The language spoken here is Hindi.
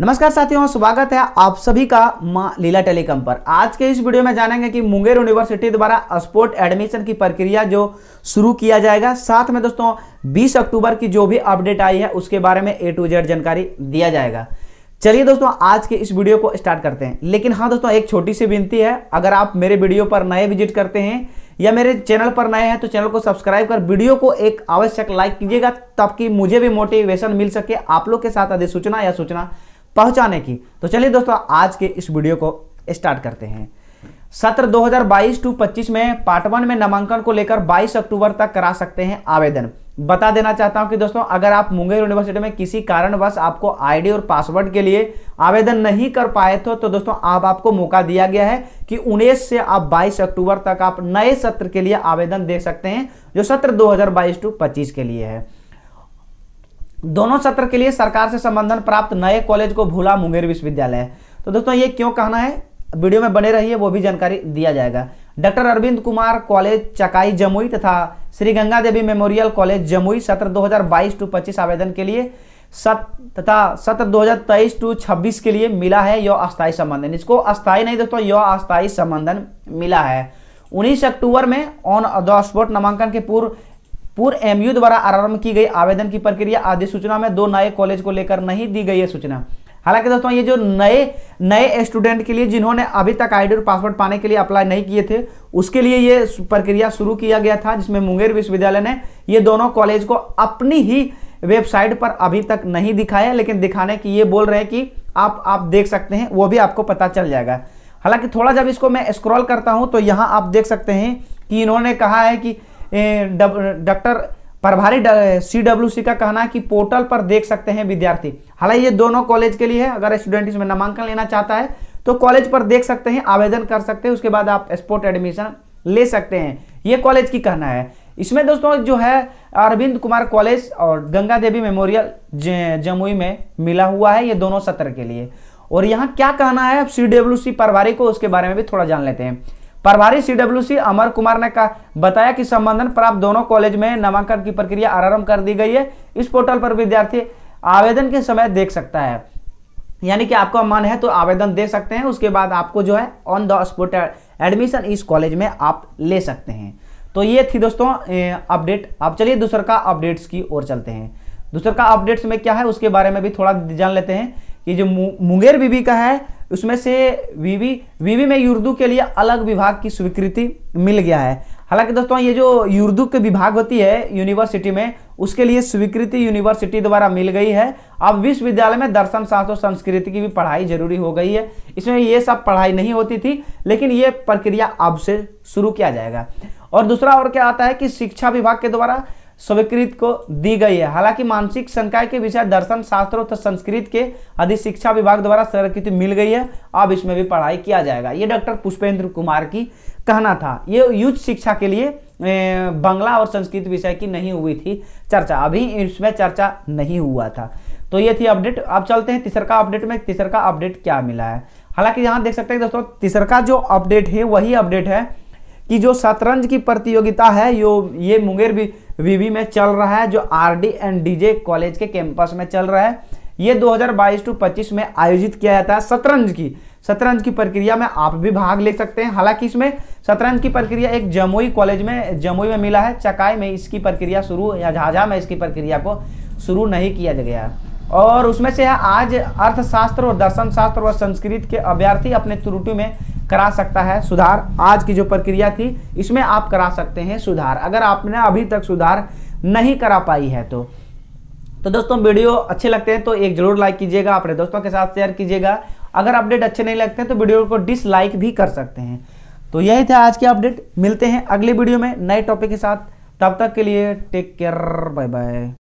नमस्कार साथियों स्वागत है आप सभी का माँ लीला टेलीकॉम पर आज के इस वीडियो में जानेंगे कि मुंगेर यूनिवर्सिटी द्वारा स्पोर्ट एडमिशन की प्रक्रिया जो शुरू किया जाएगा साथ में दोस्तों 20 अक्टूबर की जो भी अपडेट आई है उसके बारे में ए टू जेड जानकारी दिया जाएगा चलिए दोस्तों आज के इस वीडियो को स्टार्ट करते हैं लेकिन हाँ दोस्तों एक छोटी सी विनती है अगर आप मेरे वीडियो पर नए विजिट करते हैं या मेरे चैनल पर नए हैं तो चैनल को सब्सक्राइब कर वीडियो को एक आवश्यक लाइक कीजिएगा ताकि मुझे भी मोटिवेशन मिल सके आप लोग के साथ अधिसूचना या सूचना पहुंचाने की तो चलिए दोस्तों आज के इस वीडियो को स्टार्ट करते हैं सत्र 2022 टू 25 में पार्ट वन में नामांकन को लेकर 22 अक्टूबर तक करा सकते हैं आवेदन बता देना चाहता हूं कि दोस्तों अगर आप मुंगेर यूनिवर्सिटी में किसी कारणवश आपको आईडी और पासवर्ड के लिए आवेदन नहीं कर पाए थे तो दोस्तों आप आपको मौका दिया गया है कि उन्नीस से आप 22 अक्टूबर तक आप नए सत्र के लिए आवेदन दे सकते हैं जो सत्र 2022 टू 25 के लिए है दोनों सत्र के लिए सरकार से संबंधन प्राप्त नए कॉलेज को भूला मुंगेर विश्वविद्यालय तो दोस्तों ये क्यों कहना है वीडियो में बने रहिए वो भी जानकारी दिया जाएगा डॉक्टर अरविंद कुमार कॉलेज चकाई जमुई तथा श्री गंगा देवी मेमोरियल कॉलेज जमुई सत्र 2022 टू 25 आवेदन के लिए सत तथा सत्र 2023 टू 26 के लिए मिला है यह अस्थायी संबंधन इसको अस्थायी नहीं दोस्तों यह अस्थायी संबंधन मिला है 19 अक्टूबर में ऑन द स्पॉट नामांकन के पूर्व पूर्व एमयू द्वारा आरंभ की गई आवेदन की प्रक्रिया आदि सूचना में दो नए कॉलेज को लेकर नहीं दी गई है सूचना हालांकि दोस्तों ये जो नए नए स्टूडेंट के लिए जिन्होंने अभी तक आईडी और पासवर्ड पाने के लिए अप्लाई नहीं किए थे उसके लिए ये प्रक्रिया शुरू किया गया था जिसमें मुंगेर विश्वविद्यालय ने ये दोनों कॉलेज को अपनी ही वेबसाइट पर अभी तक नहीं दिखाया लेकिन दिखाने की ये बोल रहे हैं कि आप आप देख सकते हैं वो भी आपको पता चल जाएगा हालांकि थोड़ा जब इसको मैं स्क्रॉल करता हूं तो यहां आप देख सकते हैं कि इन्होंने कहा है कि डॉक्टर प्रभारी सी डब्ल्यू सी का कहना है कि पोर्टल पर देख सकते हैं विद्यार्थी हालांकि ये दोनों कॉलेज के लिए है अगर स्टूडेंट इसमें नामांकन लेना चाहता है तो कॉलेज पर देख सकते हैं आवेदन कर सकते हैं उसके बाद आप स्पोर्ट एडमिशन ले सकते हैं ये कॉलेज की कहना है इसमें दोस्तों जो है अरविंद कुमार कॉलेज और गंगा देवी मेमोरियल जमुई में मिला हुआ है ये दोनों सत्र के लिए और यहाँ क्या कहना है सी डब्ल्यू सी प्रभारी को उसके बारे में भी थोड़ा जान लेते हैं प्रभारी सीडब्ल्यूसी अमर कुमार ने कहा बताया कि संबंधन प्राप्त दोनों कॉलेज में नामांकन की प्रक्रिया आरंभ कर दी गई है इस पोर्टल पर विद्यार्थी आवेदन के समय देख सकता है यानी कि आपका मन है तो आवेदन दे सकते हैं उसके बाद आपको जो है ऑन द स्पॉट एडमिशन इस कॉलेज में आप ले सकते हैं तो ये थी दोस्तों अपडेट अब चलिए दूसर का अपडेट्स की ओर चलते हैं दूसर का अपडेट्स में क्या है उसके बारे में भी थोड़ा जान लेते हैं कि जो मुंगेर बीबी का है उसमें से वीवी वीवी में उर्दू के लिए अलग विभाग की स्वीकृति मिल गया है हालांकि दोस्तों ये जो उर्दू के विभाग होती है यूनिवर्सिटी में उसके लिए स्वीकृति यूनिवर्सिटी द्वारा मिल गई है अब विश्वविद्यालय में दर्शन शास्त्र और संस्कृति की भी पढ़ाई जरूरी हो गई है इसमें ये सब पढ़ाई नहीं होती थी लेकिन ये प्रक्रिया अब से शुरू किया जाएगा और दूसरा और क्या आता है कि शिक्षा विभाग के द्वारा स्वीकृत को दी गई है हालांकि मानसिक संकाय के विषय दर्शन शास्त्र तथा संस्कृत के अधिशिक्षा विभाग द्वारा स्वीकृति मिल गई है अब इसमें भी पढ़ाई किया जाएगा ये डॉक्टर पुष्पेंद्र कुमार की कहना था ये युद्ध शिक्षा के लिए बंगला और संस्कृत विषय की नहीं हुई थी चर्चा अभी इसमें चर्चा नहीं हुआ था तो ये थी अपडेट अब चलते हैं तीसरा अपडेट में तीसरा अपडेट क्या मिला है हालांकि यहाँ देख सकते हैं दोस्तों तीसरा जो अपडेट है वही अपडेट है कि जो शतरंज की प्रतियोगिता है यो ये मुंगेर भी वीवी में चल रहा है जो आरडी एंड डीजे कॉलेज के कैंपस में चल रहा है ये 2022 टू पच्चीस में आयोजित किया जाता है शतरंज की शतरंज की प्रक्रिया में आप भी भाग ले सकते हैं हालांकि इसमें शतरंज की प्रक्रिया एक जमुई कॉलेज में जमुई में मिला है चकाई में इसकी प्रक्रिया शुरू या झाझा में इसकी प्रक्रिया को शुरू नहीं किया गया और उसमें से है आज अर्थशास्त्र और दर्शन शास्त्र और संस्कृत के अभ्यर्थी अपने त्रुटि में करा सकता है सुधार आज की जो प्रक्रिया थी इसमें आप करा सकते हैं सुधार अगर आपने अभी तक सुधार नहीं करा पाई है तो तो दोस्तों वीडियो अच्छे लगते हैं तो एक जरूर लाइक कीजिएगा अपने दोस्तों के साथ शेयर कीजिएगा अगर अपडेट अच्छे नहीं लगते हैं तो वीडियो को डिसलाइक भी कर सकते हैं तो यही था आज के अपडेट मिलते हैं अगले वीडियो में नए टॉपिक के साथ तब तक के लिए टेक केयर बाय बाय